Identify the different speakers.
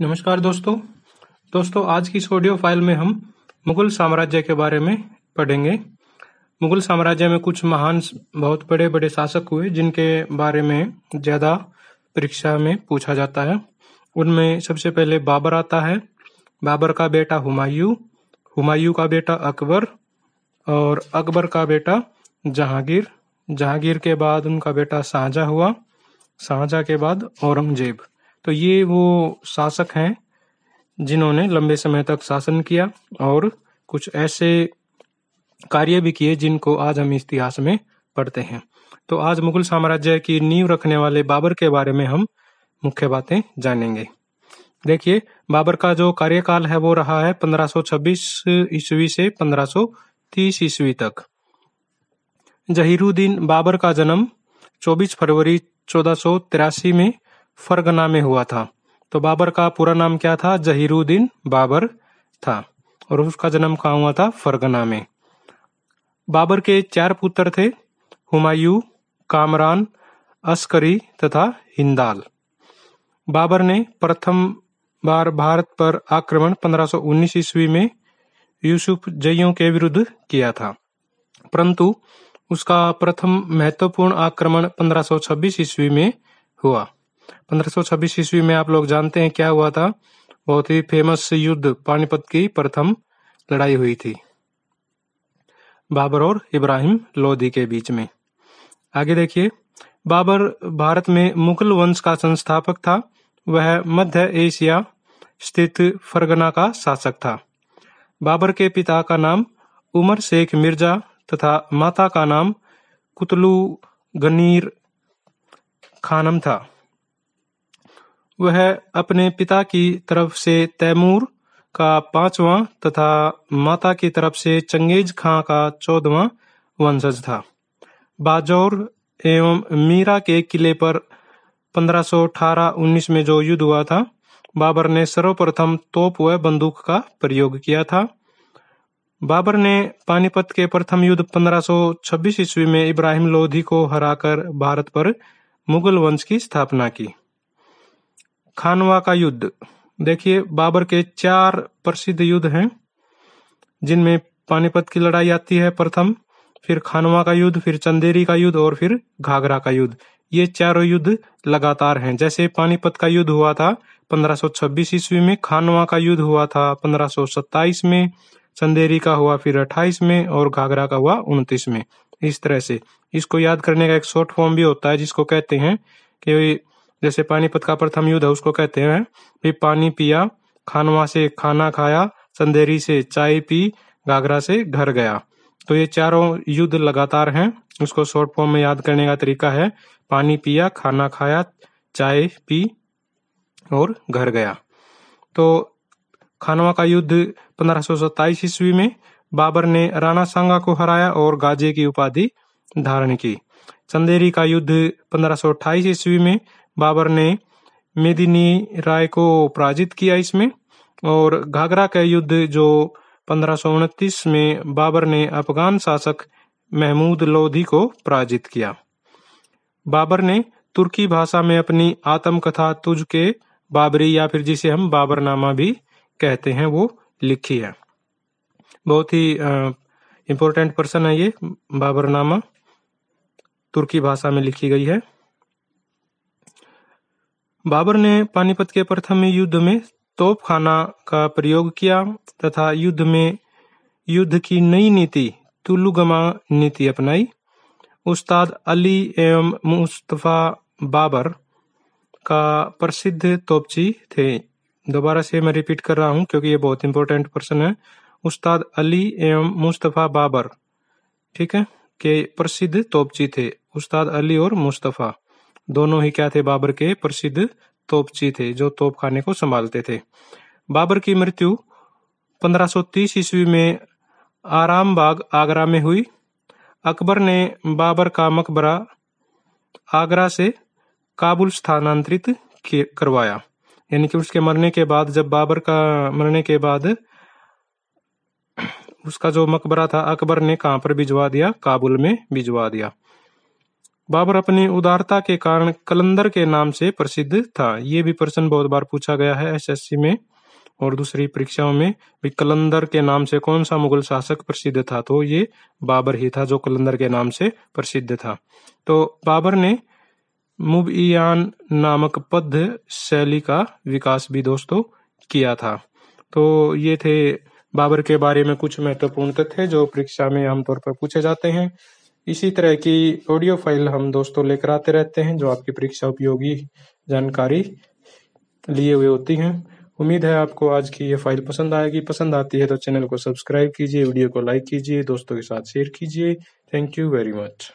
Speaker 1: नमस्कार दोस्तों दोस्तों आज की इस ऑडियो फाइल में हम मुगल साम्राज्य के बारे में पढ़ेंगे मुगल साम्राज्य में कुछ महान बहुत बड़े बड़े शासक हुए जिनके बारे में ज़्यादा परीक्षा में पूछा जाता है उनमें सबसे पहले बाबर आता है बाबर का बेटा हुमायूं हुमायूं का बेटा अकबर और अकबर का बेटा जहांगीर जहांगीर के बाद उनका बेटा शाहजहाँ हुआ शाहजहाँ के बाद औरंगजेब तो ये वो शासक हैं जिन्होंने लंबे समय तक शासन किया और कुछ ऐसे कार्य भी किए जिनको आज हम इतिहास में पढ़ते हैं तो आज मुगल साम्राज्य की नींव रखने वाले बाबर के बारे में हम मुख्य बातें जानेंगे देखिए बाबर का जो कार्यकाल है वो रहा है 1526 ईस्वी से 1530 ईस्वी तक जहीरुद्दीन बाबर का जन्म 24 फरवरी चौदह में फरगना में हुआ था तो बाबर का पूरा नाम क्या था जहीरुद्दीन बाबर था और उसका जन्म कहाँ हुआ था फरगना में बाबर के चार पुत्र थे हुमायूं कामरान अस्करी तथा हिंदाल बाबर ने प्रथम बार भारत पर आक्रमण 1519 ईस्वी में यूसुफ जइयों के विरुद्ध किया था परंतु उसका प्रथम महत्वपूर्ण आक्रमण 1526 ईस्वी में हुआ 1526 ईस्वी में आप लोग जानते हैं क्या हुआ था बहुत ही फेमस युद्ध पानीपत की प्रथम लड़ाई हुई थी बाबर और इब्राहिम लोधी के बीच में आगे देखिए बाबर भारत में मुगल वंश का संस्थापक था वह मध्य एशिया स्थित फरगना का शासक था बाबर के पिता का नाम उमर शेख मिर्जा तथा माता का नाम कुतलू गनीर खानम था वह अपने पिता की तरफ से तैमूर का पांचवां तथा माता की तरफ से चंगेज खां का चौदवा वंशज था बाजौर एवं मीरा के किले पर 1518-19 में जो युद्ध हुआ था बाबर ने सर्वप्रथम तोप व बंदूक का प्रयोग किया था बाबर ने पानीपत के प्रथम युद्ध 1526 ईस्वी में इब्राहिम लोधी को हराकर भारत पर मुगल वंश की स्थापना की खानवा का युद्ध देखिए बाबर के चार प्रसिद्ध युद्ध हैं जिनमें पानीपत की लड़ाई आती है प्रथम फिर खानवा का युद्ध फिर चंदेरी का युद्ध और फिर घाघरा का युद्ध ये चारों युद्ध लगातार हैं जैसे पानीपत का युद्ध हुआ था 1526 ईस्वी में खानवा का युद्ध हुआ था 1527 में चंदेरी का हुआ फिर 28 में और घाघरा का हुआ 29 में इस तरह से इसको याद करने का एक शॉर्ट फॉर्म भी होता है जिसको कहते हैं कि जैसे पानीपत का प्रथम युद्ध उसको कहते हैं फिर पानी पिया खानवा से खाना खाया संधेरी से चाय पी घाघरा से घर गया तो ये चारों युद्ध लगातार हैं उसको शॉर्ट फॉर्म में याद करने का तरीका है पानी पिया खाना खाया चाय पी और घर गया तो खानवा का युद्ध पंद्रह ईस्वी में बाबर ने राणा सांगा को हराया और गाजे की उपाधि धारण की चंदेरी का युद्ध पंद्रह ईस्वी में बाबर ने मेदिनी राय को पराजित किया इसमें और घाघरा का युद्ध जो पंद्रह में बाबर ने अफगान शासक महमूद लोधी को पराजित किया बाबर ने तुर्की भाषा में अपनी आत्मकथा तुझ के बाबरी या फिर जिसे हम बाबरनामा भी कहते हैं वो लिखी है बहुत ही इम्पोर्टेंट पर्सन है ये बाबरनामा तुर्की भाषा में लिखी गई है बाबर ने पानीपत के प्रथम युद्ध में तोपखाना का प्रयोग किया तथा युद्ध में युद्ध की नई नीति तुलुगमा नीति अपनाई उस्ताद अली एवं मुस्तफ़ा बाबर का प्रसिद्ध तोपची थे दोबारा से मैं रिपीट कर रहा हूँ क्योंकि ये बहुत इंपॉर्टेंट पर्सन है उस्ताद अली एवं मुस्तफ़ा बाबर ठीक है के प्रसिद्ध तोपची थे उस्ताद अली और मुस्तफ़ा दोनों ही क्या थे बाबर के प्रसिद्ध तोपची थे जो तोपखाने को संभालते थे बाबर की मृत्यु 1530 ईस्वी में आराम बाग आगरा में हुई अकबर ने बाबर का मकबरा आगरा से काबुल स्थानांतरित करवाया यानी कि उसके मरने के बाद जब बाबर का मरने के बाद उसका जो मकबरा था अकबर ने कहा पर भिजवा दिया काबुल में भिजवा दिया बाबर अपनी उदारता के कारण कलंदर के नाम से प्रसिद्ध था ये भी प्रश्न बहुत बार पूछा गया है एसएससी में और दूसरी परीक्षाओं में भी कलंदर के नाम से कौन सा मुगल शासक प्रसिद्ध था तो ये बाबर ही था जो कलंदर के नाम से प्रसिद्ध था तो बाबर ने मुबियान नामक पद शैली का विकास भी दोस्तों किया था तो ये थे बाबर के बारे में कुछ महत्वपूर्ण तथ्य जो परीक्षा में आमतौर पर पूछे जाते हैं इसी तरह की ऑडियो फाइल हम दोस्तों लेकर आते रहते हैं जो आपकी परीक्षा उपयोगी जानकारी लिए हुए होती हैं उम्मीद है आपको आज की ये फाइल पसंद आएगी पसंद आती है तो चैनल को सब्सक्राइब कीजिए वीडियो को लाइक कीजिए दोस्तों के साथ शेयर कीजिए थैंक यू वेरी मच